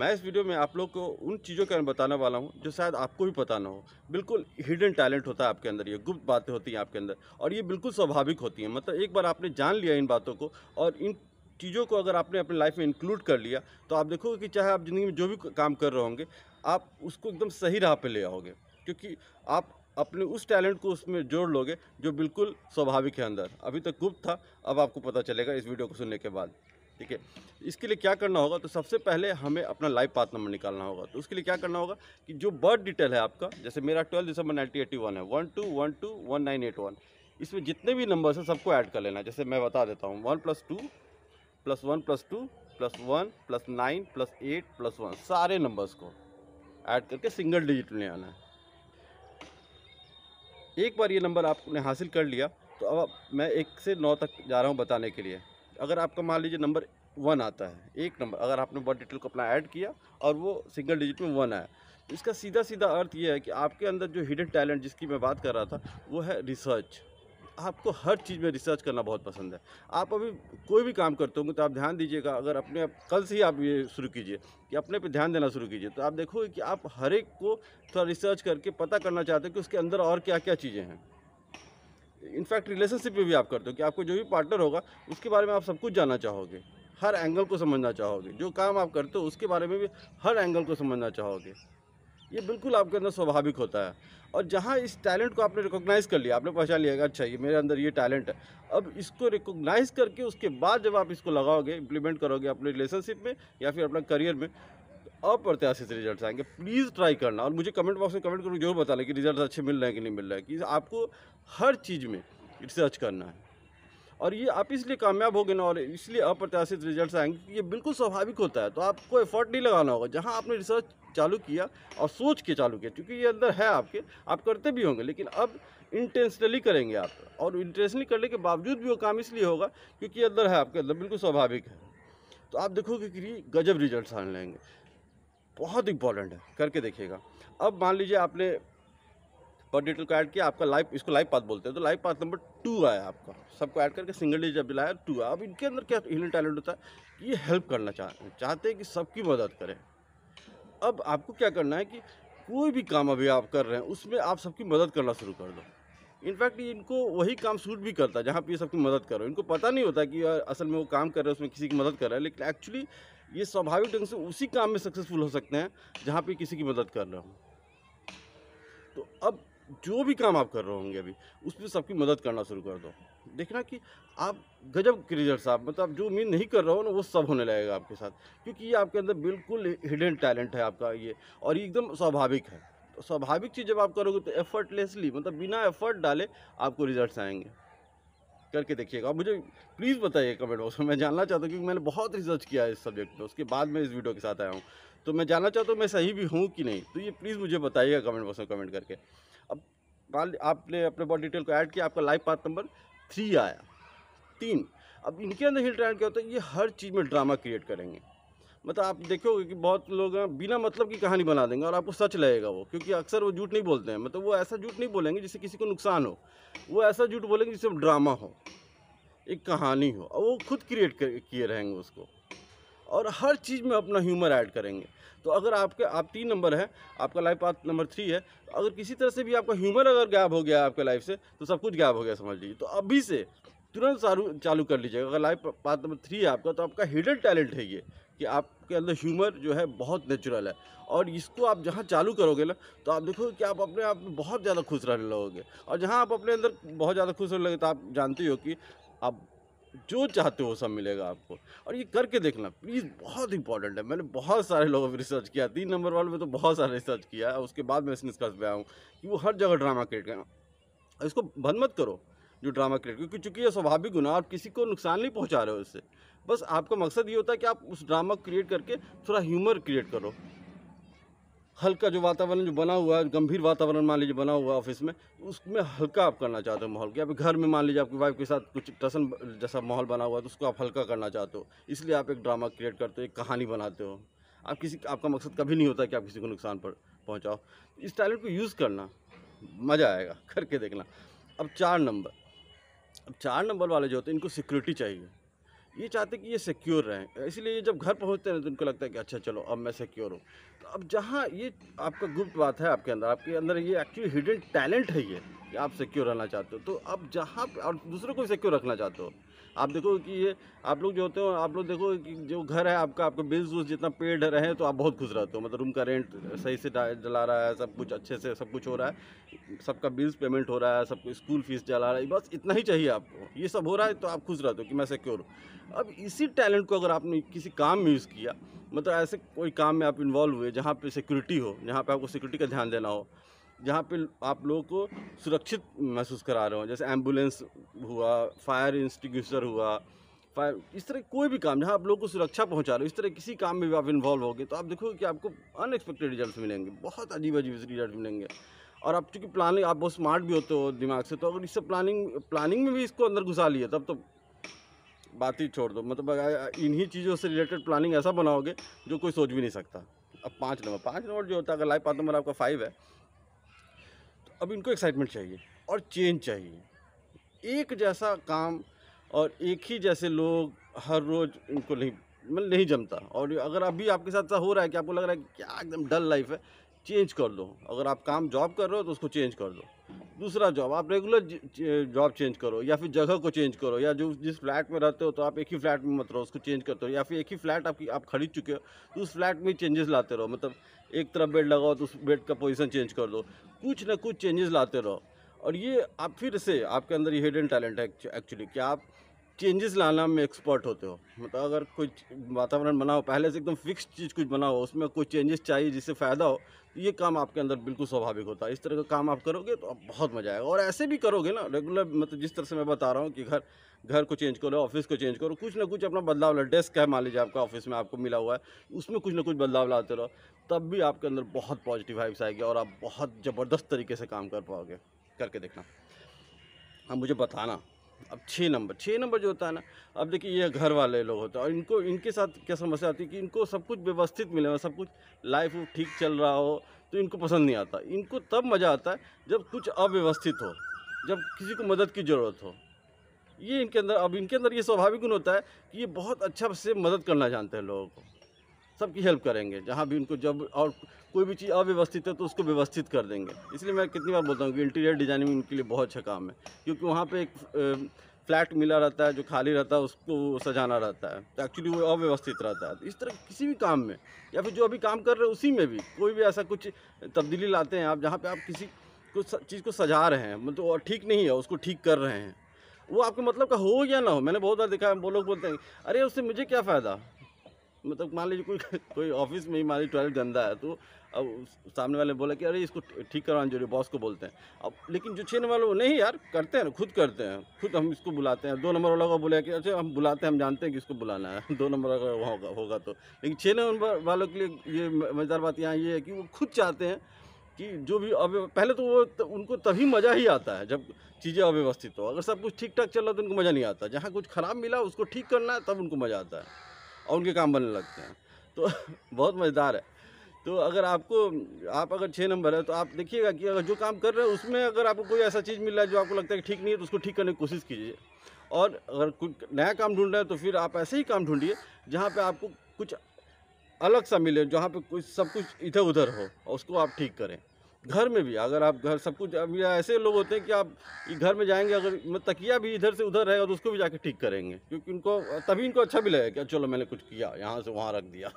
मैं इस वीडियो में आप लोग को उन चीज़ों के बारे में बताने वाला हूँ जो शायद आपको भी पता ना हो बिल्कुल हिडन टैलेंट होता है आपके अंदर ये गुप्त बातें होती हैं आपके अंदर और ये बिल्कुल स्वाभाविक होती हैं मतलब एक बार आपने जान लिया इन बातों को और इन चीज़ों को अगर आपने अपने लाइफ में इंक्लूड कर लिया तो आप देखोगे कि चाहे आप ज़िंदगी में जो भी काम कर रहे होंगे आप उसको एकदम सही राह पर ले आओगे क्योंकि आप अपने उस टैलेंट को उसमें जोड़ लोगे जो बिल्कुल स्वाभाविक है अंदर अभी तक गुप्त था अब आपको पता चलेगा इस वीडियो को सुनने के बाद ठीक है इसके लिए क्या करना होगा तो सबसे पहले हमें अपना लाइव पाथ नंबर निकालना होगा तो उसके लिए क्या करना होगा कि जो बर्थ डिटेल है आपका जैसे मेरा twelve December nineteen eighty one है one two one two one nine eight one इसमें जितने भी नंबर्स हैं सबको ऐड कर लेना है जैसे मैं बता देता हूँ one plus two plus one plus two plus one plus nine plus eight plus one सारे नंबर्स को ऐड करके सिंगल डिजिट ले आना है एक बार ये नंबर आपने हासिल कर लिया तो अब मैं एक से नौ तक जा रहा हूँ बताने के लिए अगर आपका मान लीजिए नंबर वन आता है एक नंबर अगर आपने बर्थ डिटेल को अपना ऐड किया और वो सिंगल डिजिट में वन आया तो इसका सीधा सीधा अर्थ ये है कि आपके अंदर जो हिडन टैलेंट जिसकी मैं बात कर रहा था वो है रिसर्च आपको हर चीज़ में रिसर्च करना बहुत पसंद है आप अभी कोई भी काम करते होंगे तो आप ध्यान दीजिएगा अगर अपने आप कल से ही आप ये शुरू कीजिए कि अपने पे ध्यान देना शुरू कीजिए तो आप देखोगे कि आप हर एक को थोड़ा रिसर्च करके पता करना चाहते हैं कि उसके अंदर और क्या क्या चीज़ें हैं इनफैक्ट रिलेशनशिप में भी आप करते हो कि आपको जो भी पार्टनर होगा उसके बारे में आप सब कुछ जानना चाहोगे हर एंगल को समझना चाहोगे जो काम आप करते हो उसके बारे में भी हर एंगल को समझना चाहोगे ये बिल्कुल आपके अंदर स्वाभाविक होता है और जहाँ इस टैलेंट को आपने रिकॉग्नाइज़ कर लिया आपने पहचान लिया कि अच्छा ये मेरे अंदर ये टैलेंट है अब इसको रिकॉग्नाइज़ करके उसके बाद जब आप इसको लगाओगे इम्प्लीमेंट करोगे अपने रिलेशनशिप में या फिर अपना करियर में अप्रत्याशित रिजल्ट आएंगे प्लीज़ ट्राई करना और मुझे कमेंट बॉक्स में कमेंट करके जरूर बता लें कि रिजल्ट अच्छे मिल रहे हैं कि नहीं मिल रहा है कि आपको हर चीज़ में रिसर्च करना है और ये आप इसलिए कामयाब होगे ना और इसलिए अप्रत्याशित रिजल्ट आएंगे ये बिल्कुल स्वाभाविक होता है तो आपको एफर्ट नहीं लगाना होगा जहाँ आपने रिसर्च चालू किया और सोच के चालू किया क्योंकि ये अंदर है आपके आप करते भी होंगे लेकिन अब इंटेंशनली करेंगे आप और इंटेंशनली करने के बावजूद भी वो काम इसलिए होगा क्योंकि ये अंदर है आपके अंदर बिल्कुल स्वाभाविक है तो आप देखोगे कि गजब रिजल्ट आने लेंगे बहुत इंपॉर्टेंट है करके देखिएगा अब मान लीजिए आपने पर डिटेल को ऐड किया आपका लाइफ इसको लाइव पाथ बोलते हैं तो लाइव पाथ नंबर टू आया आपका सबको ऐड करके सिंगल डिजिट जब लाया टू आया अब इनके अंदर क्या हिडन टैलेंट होता है ये हेल्प करना चाहते चाहते हैं कि सबकी मदद करें अब आपको क्या करना है कि कोई भी काम अभी आप कर रहे हैं उसमें आप सबकी मदद करना शुरू कर दो इनफैक्ट इनको वही काम सूट भी करता है जहाँ पर ये सबकी मदद करो इनको पता नहीं होता कि असल में वो काम कर रहे हैं उसमें किसी की मदद कर रहा है लेकिन एक्चुअली ये स्वाभाविक ढंग से उसी काम में सक्सेसफुल हो सकते हैं जहाँ पे किसी की मदद कर रहे हो तो अब जो भी काम आप कर रहे होंगे अभी उसमें सबकी मदद करना शुरू कर दो देखना कि आप गजब के रिजल्ट मतलब आप मतलब जो उम्मीद नहीं कर रहे हो ना वो सब होने लगेगा आपके साथ क्योंकि ये आपके अंदर बिल्कुल हिडन टैलेंट है आपका ये और ये एकदम स्वाभाविक है तो स्वाभाविक चीज़ जब आप करोगे तो एफर्टलेसली मतलब बिना एफर्ट डाले आपको रिजल्ट आएंगे करके देखिएगा और मुझे प्लीज़ बताइए कमेंट बॉक्स में मैं जानना चाहता हूँ क्योंकि मैंने बहुत रिसर्च किया है इस सब्जेक्ट पे उसके बाद मैं इस वीडियो के साथ आया हूँ तो मैं जानना चाहता हूँ मैं सही भी हूँ कि नहीं तो ये प्लीज़ मुझे बताइएगा कमेंट बॉक्स में कमेंट करके अब मान आपने अपने बहुत डिटेल को ऐड किया आपका लाइव पाथ नंबर थ्री आया तीन अब इनके अंदर हिल ट्रैंड क्या होता है ये हर चीज़ में ड्रामा क्रिएट करेंगे मतलब आप देखोगे कि बहुत लोग बिना मतलब की कहानी बना देंगे और आपको सच लगेगा वो क्योंकि अक्सर वो झूठ नहीं बोलते हैं मतलब वो ऐसा झूठ नहीं बोलेंगे जिससे किसी को नुकसान हो वो ऐसा झूठ बोलेंगे जिससे ड्रामा हो एक कहानी हो और वो खुद क्रिएट किए रहेंगे उसको और हर चीज़ में अपना ह्यूमर ऐड करेंगे तो अगर आपके आप तीन नंबर हैं आपका लाइफ पाथ नंबर थ्री है अगर किसी तरह से भी आपका ह्यूमर अगर गायब हो गया आपके लाइफ से तो सब कुछ गायब हो गया समझ लीजिए तो अभी से तुरंत चालू चालू कर लीजिएगा अगर लाइफ पार्ट नंबर थ्री है आपका तो आपका हिडन टैलेंट है ये कि आपके अंदर ह्यूमर जो है बहुत नेचुरल है और इसको आप जहाँ चालू करोगे ना तो आप देखोगे कि आप अपने आप में बहुत ज़्यादा खुश रहने लगोगे और जहाँ आप अपने अंदर बहुत ज़्यादा खुश रहने लगे तो आप जानते हो कि आप जो चाहते हो सब मिलेगा आपको और ये करके देखना प्लीज़ बहुत इंपॉर्टेंट है मैंने बहुत सारे लोगों पर रिसर्च किया तीन नंबर वाले में तो बहुत सारा रिसर्च किया है उसके बाद मैं इस निष्कर्ष पे आया हूँ कि वो हर जगह ड्रामा क्रिएट करना इसको बंद मत करो जो ड्रामा क्रिएट क्योंकि चूंकि ये स्वाभाविक गुना आप किसी को नुकसान नहीं पहुँचा रहे हो इससे बस आपका मकसद ये होता है कि आप उस ड्रामा को क्रिएट करके थोड़ा ह्यूमर क्रिएट करो हल्का जो वातावरण जो बना हुआ है गंभीर वातावरण मान लीजिए बना हुआ ऑफिस में उसमें हल्का आप करना चाहते हो माहौल की आप घर में मान लीजिए आपकी वाइफ के साथ कुछ टसन जैसा माहौल बना हुआ है तो उसको आप हल्का करना चाहते हो इसलिए आप एक ड्रामा क्रिएट करते हो एक कहानी बनाते हो आप किसी आपका मकसद कभी नहीं होता कि आप किसी को नुकसान पर पहुँचाओ इस टैलेंट को यूज़ करना मज़ा आएगा करके देखना अब चार नंबर अब चार नंबर वाले जो होते हैं इनको सिक्योरिटी चाहिए ये चाहते कि ये सिक्योर रहें इसीलिए जब घर पहुंचते हैं तो इनको लगता है कि अच्छा चलो अब मैं सिक्योर हूँ तो अब जहाँ ये आपका गुप्त बात है आपके अंदर आपके अंदर ये एक्चुअली हिडन टैलेंट है ये कि आप सिक्योर रहना चाहते हो तो अब जहाँ और दूसरों को सिक्योर रखना चाहते हो आप देखो कि ये आप लोग जो होते हो आप लोग देखो कि जो घर है आपका आपका बिल्स उस जितना पेड रहे तो आप बहुत खुश रहते हो मतलब रूम का रेंट सही से जला रहा है सब कुछ अच्छे से सब कुछ हो रहा है सबका बिल्स पेमेंट हो रहा है सबको स्कूल फीस जला रहा है बस इतना ही चाहिए आपको ये सब हो रहा है तो आप खुश रहते हो कि मैं सिक्योर हूँ अब इसी टैलेंट को अगर आपने किसी काम में यूज़ किया मतलब ऐसे कोई काम में आप इन्वॉल्व हुए जहाँ पे सिक्योरिटी हो जहाँ पर आपको सिक्योरिटी का ध्यान देना हो जहाँ पे आप लोगों को सुरक्षित महसूस करा रहे हो जैसे एम्बुलेंस हुआ फायर इंस्टीग्यूशर हुआ फायर इस तरह कोई भी काम जहाँ आप लोगों को सुरक्षा पहुँचा रहे हो इस तरह किसी काम में भी आप इन्वॉल्व होगे तो आप देखोगे कि आपको अनएक्सपेक्टेड रिजल्ट मिलेंगे बहुत अजीब अजीब रिजल्ट मिलेंगे और आप चूँकि प्लानिंग आप बहुत स्मार्ट भी होते हो दिमाग से तो अगर इससे प्लानिंग प्लानिंग में भी इसको अंदर घुसा लिया तब तो बात ही छोड़ दो मतलब इन्हीं चीज़ों से रिलेटेड प्लानिंग ऐसा बनाओगे जो कोई सोच भी नहीं सकता अब पाँच नंबर पाँच नंबर जो होता है अगर लाइफ पार्ट नंबर आपका फाइव है अब इनको एक्साइटमेंट चाहिए और चेंज चाहिए एक जैसा काम और एक ही जैसे लोग हर रोज़ इनको नहीं मतलब नहीं जमता और अगर अभी आपके साथ ऐसा हो रहा है कि आपको लग रहा है कि क्या एकदम डल लाइफ है चेंज कर दो अगर आप काम जॉब कर रहे हो तो उसको चेंज कर दो दूसरा जॉब आप रेगुलर जॉब चेंज करो या फिर जगह को चेंज करो या जो जिस फ्लैट में रहते हो तो आप एक ही फ्लैट में मत रहो उसको चेंज करते हो या फिर एक ही फ्लैट आपकी आप खरीद चुके हो तो उस फ्लैट में चेंजेस लाते रहो मतलब एक तरफ बेड लगाओ तो उस बेड का पोजीशन चेंज कर दो कुछ ना कुछ चेंजेस लाते रहो और ये आप फिर से आपके अंदर ये हिडन टैलेंट है एक्चुअली कि आप चेंजेस लाना में एक्सपर्ट होते हो मतलब अगर कुछ वातावरण बनाओ पहले से एकदम फिक्स चीज़ कुछ बनाओ उसमें कुछ चेंजेस चाहिए जिससे फ़ायदा हो तो ये काम आपके अंदर बिल्कुल स्वाभाविक होता है इस तरह का काम आप करोगे तो आप बहुत मज़ा आएगा और ऐसे भी करोगे ना रेगुलर मतलब जिस तरह से मैं बता रहा हूँ कि घर घर को चेंज करो ऑफिस को चेंज करो कुछ ना कुछ अपना बदलाव ला डेस्क है मान लीजिए आपका ऑफिस में आपको मिला हुआ है उसमें कुछ ना कुछ बदलाव लाते रहो तब भी आपके अंदर बहुत पॉजिटिव वाइब्स आएगी और आप बहुत ज़बरदस्त तरीके से काम कर पाओगे करके देखना आप मुझे बताना अब छः नंबर छः नंबर जो होता है ना अब देखिए ये घर वाले लोग होते हैं और इनको इनके साथ क्या समस्या आती है कि इनको सब कुछ व्यवस्थित मिले सब कुछ लाइफ ठीक चल रहा हो तो इनको पसंद नहीं आता इनको तब मज़ा आता है जब कुछ अव्यवस्थित हो जब किसी को मदद की ज़रूरत हो ये इनके अंदर अब इनके अंदर ये स्वाभाविक गुण होता है कि ये बहुत अच्छा से मदद करना जानते हैं लोगों को सबकी हेल्प करेंगे जहाँ भी उनको जब और कोई भी चीज़ अव्यवस्थित है तो उसको व्यवस्थित कर देंगे इसलिए मैं कितनी बार बोलता हूँ कि इंटीरियर डिजाइनिंग उनके लिए बहुत अच्छा काम है क्योंकि वहाँ पर एक फ्लैट मिला रहता है जो खाली रहता है उसको सजाना रहता है तो एक्चुअली वो अव्यवस्थित रहता है इस तरह किसी भी काम में या फिर जो अभी काम कर रहे हैं उसी में भी कोई भी ऐसा कुछ तब्दीली लाते हैं आप जहाँ पे आप किसी को चीज़ को सजा रहे हैं मतलब और ठीक नहीं है उसको ठीक कर रहे हैं वो आपके मतलब का हो या ना हो मैंने बहुत बार देखा है वो लोग बोलते हैं अरे उससे मुझे क्या फ़ायदा मतलब मान लीजिए कोई कोई ऑफिस में ही मान लीजिए टॉयलेट गंदा है तो अब सामने वाले बोला कि अरे इसको ठीक करवाना जरूरी बॉस को बोलते हैं अब लेकिन जो छः नंबर वाले वो नहीं यार करते हैं ना खुद करते हैं खुद हम इसको बुलाते हैं दो नंबर वाला को बोला कि अच्छा हम बुलाते हैं हम जानते हैं कि इसको बुलाना है दो नंबर वाला वहाँ होगा होगा तो लेकिन छः नंबर वालों के लिए ये मज़ेदार बात यहाँ ये है कि वो खुद चाहते हैं कि जो भी अब पहले तो वो उनको तभी मज़ा ही आता है जब चीज़ें अव्यवस्थित हो अगर सब कुछ ठीक ठाक चल रहा तो उनको मज़ा नहीं आता जहाँ कुछ ख़राब मिला उसको ठीक करना है तब उनको मज़ा आता है और उनके काम बनने लगते हैं तो बहुत मज़ेदार है तो अगर आपको आप अगर छः नंबर है तो आप देखिएगा कि अगर जो काम कर रहे हैं उसमें अगर आपको कोई ऐसा चीज़ मिल रहा है जो आपको लगता है कि ठीक नहीं है तो उसको ठीक करने की कोशिश कीजिए और अगर कोई नया काम ढूंढ रहे हैं तो फिर आप ऐसे ही काम ढूंढिए जहाँ पे आपको कुछ अलग सा मिले जहाँ पे कुछ सब कुछ इधर उधर हो और उसको आप ठीक करें घर में भी अगर आप घर सब कुछ अब ऐसे लोग होते हैं कि आप घर में जाएंगे अगर तकिया भी इधर से उधर रहेगा तो उसको भी जाके ठीक करेंगे क्योंकि उनको तभी इनको अच्छा भी लगेगा कि चलो मैंने कुछ किया यहाँ से वहाँ रख दिया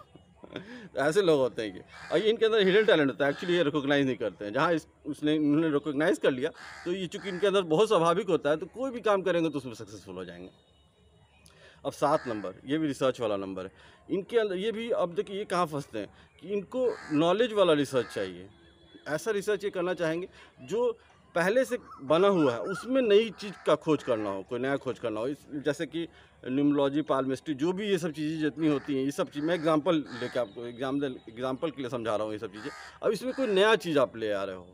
तो ऐसे लोग होते हैं कि और इनके अंदर हिडन टैलेंट होता है एक्चुअली ये रिकोगनाइज़ नहीं करते हैं जहाँ इस उसने उन्होंने रिकोगनाइज़ कर लिया तो ये चूँकि इनके अंदर बहुत स्वाभाविक होता है तो कोई भी काम करेंगे तो उसमें सक्सेसफुल हो जाएंगे अब सात नंबर ये भी रिसर्च वाला नंबर है इनके अंदर ये भी अब देखिए ये कहाँ फंसते हैं कि इनको नॉलेज वाला रिसर्च चाहिए ऐसा रिसर्च ये करना चाहेंगे जो पहले से बना हुआ है उसमें नई चीज़ का खोज करना हो कोई नया खोज करना हो इस जैसे कि न्यूमोलॉजी पालमिस्ट्री जो भी ये सब चीज़ें जितनी होती हैं ये सब चीज़ मैं एग्जांपल लेके आपको एग्जाम एग्जांपल के लिए समझा रहा हूँ ये सब चीज़ें अब इसमें कोई नया चीज़ आप ले आ रहे हो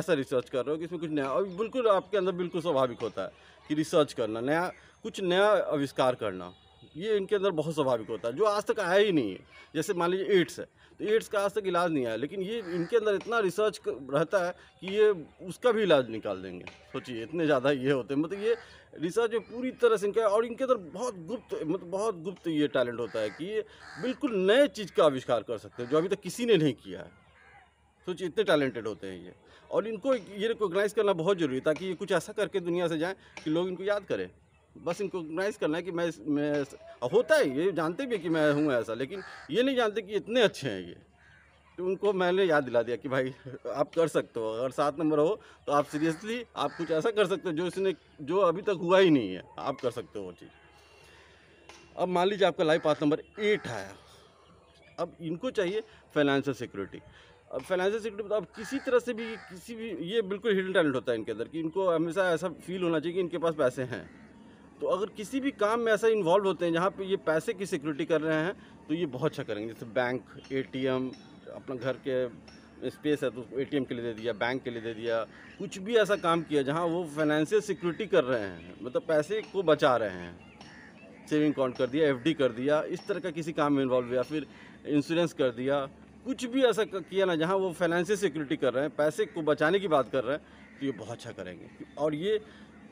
ऐसा रिसर्च कर रहे हो कि इसमें कुछ नया और बिल्कुल आपके अंदर बिल्कुल स्वाभाविक होता है कि रिसर्च करना नया कुछ नया आविष्कार करना ये इनके अंदर बहुत स्वाभाविक होता है जो आज तक आया ही नहीं है जैसे मान लीजिए एड्स है तो एड्स का आज तक इलाज नहीं आया लेकिन ये इनके अंदर इतना रिसर्च रहता है कि ये उसका भी इलाज निकाल देंगे सोचिए इतने ज़्यादा ये होते हैं मतलब ये रिसर्च में पूरी तरह से इनका और इनके अंदर बहुत गुप्त मतलब बहुत गुप्त ये टैलेंट होता है कि ये बिल्कुल नए चीज़ का आविष्कार कर सकते हैं जो अभी तक किसी ने नहीं किया है सोचिए इतने टैलेंटेड होते हैं ये और इनको ये रिकोगनाइज़ करना बहुत ज़रूरी है ताकि ये कुछ ऐसा करके दुनिया से जाएँ कि लोग इनको याद करें बस इंकोगनाइज करना है कि मैं, मैं होता है ये जानते भी कि मैं हूँ ऐसा लेकिन ये नहीं जानते कि इतने अच्छे हैं ये तो उनको मैंने याद दिला दिया कि भाई आप कर सकते हो अगर सात नंबर हो तो आप सीरियसली आप कुछ ऐसा कर सकते हो जो इसने जो अभी तक हुआ ही नहीं है आप कर सकते हो वो चीज़ अब मान लीजिए आपका लाइफ पाथ नंबर एट आया अब इनको चाहिए फाइनेंशियल सिक्योरिटी अब फाइनेंशियल सिक्योरिटी तो अब किसी तरह से भी किसी भी ये बिल्कुल हिडन टैलेंट होता है इनके अंदर कि इनको हमेशा ऐसा फील होना चाहिए कि इनके पास पैसे हैं तो अगर किसी भी काम में ऐसा इन्वॉल्व होते हैं जहाँ पे ये पैसे की सिक्योरिटी कर रहे हैं तो ये बहुत अच्छा करेंगे जैसे बैंक एम अपना घर के स्पेस है तो एम के लिए दे दिया बैंक के लिए दे दिया कुछ भी ऐसा काम किया जहाँ वो फाइनेंशियल सिक्योरिटी कर रहे हैं मतलब पैसे को बचा रहे हैं सेविंग अकाउंट कर दिया एफडी कर दिया इस तरह का किसी काम में इन्वॉल्व हुआ फिर इंश्योरेंस कर दिया कुछ भी ऐसा किया ना जहाँ वो फाइनेंशियल सिक्योरिटी कर रहे हैं पैसे को बचाने की बात कर रहे हैं तो ये बहुत अच्छा करेंगे और ये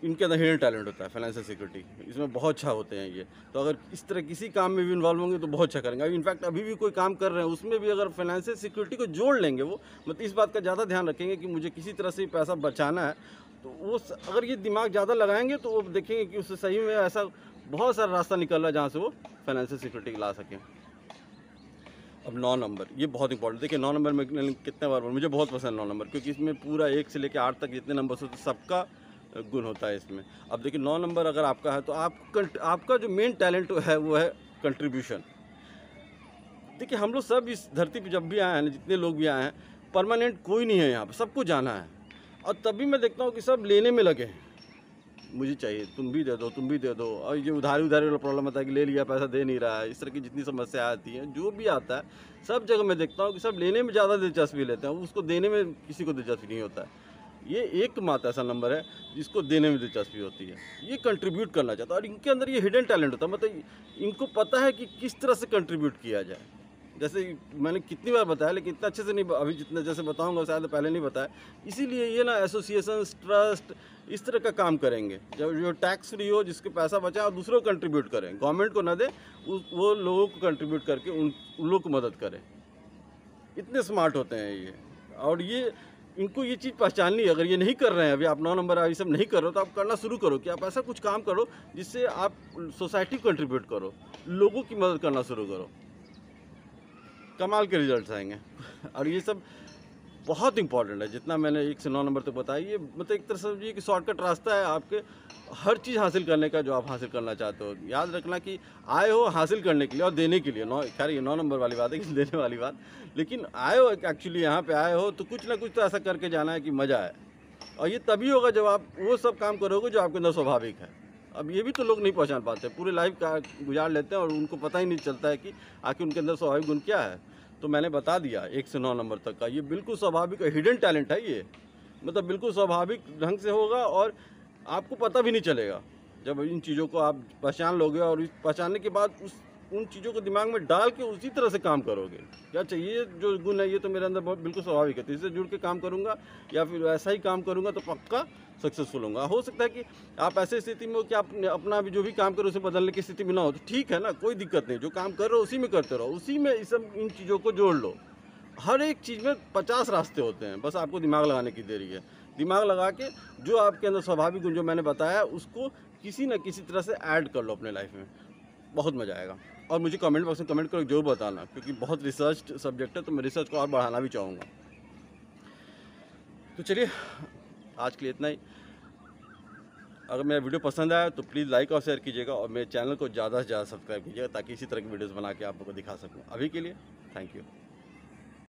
इनके अंदर हिडन टैलेंट होता है फाइनेंशियल सिक्योरिटी इसमें बहुत अच्छा होते हैं ये तो अगर इस तरह किसी काम में भी इन्वॉल्व होंगे तो बहुत अच्छा करेंगे अभी इनफैक्ट अभी भी कोई काम कर रहे हैं उसमें भी अगर फाइनेंशियल सिक्योरिटी को जोड़ लेंगे वो मतलब इस बात का ज़्यादा ध्यान रखेंगे कि मुझे किसी तरह से पैसा बचाना है तो वो अगर ये दिमाग ज़्यादा लगाएंगे तो वो देखेंगे कि उससे सही में ऐसा बहुत सारा रास्ता निकल रहा है जहाँ से वो फाइनेंशियल सिक्योरिटी ला सकें अब नौ नंबर ये बहुत इंपॉर्टेंट देखिए नौ नंबर में कितने बार मुझे बहुत पसंद है नौ नंबर क्योंकि इसमें पूरा एक से लेकर आठ तक जितने नंबर होते सबका गुण होता है इसमें अब देखिए नौ नंबर अगर आपका है तो आप आपका जो मेन टैलेंट है वो है कंट्रीब्यूशन देखिए हम लोग सब इस धरती पर जब भी आए हैं जितने लोग भी आए हैं परमानेंट कोई नहीं है यहाँ पर सबको जाना है और तभी मैं देखता हूँ कि सब लेने में लगे हैं मुझे चाहिए तुम भी दे दो तुम भी दे दो और ये उधारी उधारी वाला प्रॉब्लम आता है कि ले लिया पैसा दे नहीं रहा है इस तरह की जितनी समस्या आती हैं जो भी आता है सब जगह मैं देखता हूँ कि सब लेने में ज़्यादा दिलचस्पी लेते हैं उसको देने में किसी को दिलचस्पी नहीं होता है ये एकमात्र ऐसा नंबर है जिसको देने में दिलचस्पी होती है ये कंट्रीब्यूट करना चाहता है और इनके अंदर ये हिडन टैलेंट होता है मतलब इनको पता है कि किस तरह से कंट्रीब्यूट किया जाए जैसे मैंने कितनी बार बताया लेकिन इतना अच्छे से नहीं अभी जितना जैसे बताऊंगा शायद पहले नहीं बताया इसीलिए ये ना एसोसिएशन ट्रस्ट इस तरह का काम करेंगे जब जो टैक्स फ्री हो जिसके पैसा बचा और दूसरों को कंट्रीब्यूट करें गवर्नमेंट को ना दे वो लोगों को कंट्रीब्यूट करके उन, उन लोगों को मदद करें इतने स्मार्ट होते हैं ये और ये इनको ये चीज़ पहचाननी है अगर ये नहीं कर रहे हैं अभी आप नौ नंबर आई सब नहीं कर रहे हो तो आप करना शुरू करो कि आप ऐसा कुछ काम करो जिससे आप सोसाइटी कंट्रीब्यूट करो लोगों की मदद करना शुरू करो कमाल के रिजल्ट आएंगे और ये सब बहुत इंपॉर्टेंट है जितना मैंने एक से नौ नंबर तक तो बताया ये मतलब एक तरह से समझिए कि शॉर्टकट रास्ता है आपके हर चीज़ हासिल करने का जो आप हासिल करना चाहते हो याद रखना कि आए हो हासिल करने के लिए और देने के लिए नौ खैर ये नौ नंबर वाली बात है कि देने वाली बात लेकिन आए हो एक्चुअली यहाँ पे आए हो तो कुछ ना कुछ तो ऐसा करके जाना है कि मज़ा आए और ये तभी होगा जब आप वो सब काम करोगे जो आपके अंदर स्वाभाविक है अब ये भी तो लोग नहीं पहचान पाते पूरे लाइफ का गुजार लेते हैं और उनको पता ही नहीं चलता है कि आखिर उनके अंदर स्वाभाविक गुण क्या है तो मैंने बता दिया एक से नौ नंबर तक का ये बिल्कुल स्वाभाविक हिडन टैलेंट है ये मतलब बिल्कुल स्वाभाविक ढंग से होगा और आपको पता भी नहीं चलेगा जब इन चीज़ों को आप पहचान लोगे और पहचानने के बाद उस उन चीज़ों को दिमाग में डाल के उसी तरह से काम करोगे क्या चाहिए जो गुण है ये तो मेरे अंदर बिल्कुल स्वाभाविक है तो इससे जुड़ के काम करूँगा या फिर ऐसा ही काम करूँगा तो पक्का सक्सेसफुल होगा हो सकता है कि आप ऐसे स्थिति में हो कि आप अपना भी जो भी काम करो उसे बदलने की स्थिति में ना हो तो ठीक है ना कोई दिक्कत नहीं जो काम कर रहे हो उसी में करते रहो उसी में इस सब इन चीज़ों को जोड़ लो हर एक चीज़ में पचास रास्ते होते हैं बस आपको दिमाग लगाने की देरी है दिमाग लगा के जो आपके अंदर स्वाभाविक गुण जो मैंने बताया उसको किसी न किसी तरह से ऐड कर लो अपने लाइफ में बहुत मज़ा आएगा और मुझे कमेंट बॉक्स में कमेंट करो जरूर बताना क्योंकि बहुत रिसर्च सब्जेक्ट है तो मैं रिसर्च को और बढ़ाना भी चाहूँगा तो चलिए आज के लिए इतना ही अगर मेरा वीडियो पसंद आया तो प्लीज़ लाइक और शेयर कीजिएगा और मेरे चैनल को ज़्यादा से ज़्यादा सब्सक्राइब कीजिएगा ताकि इसी तरह की वीडियोज़ बना के आप लोगों को दिखा सकूँ अभी के लिए थैंक यू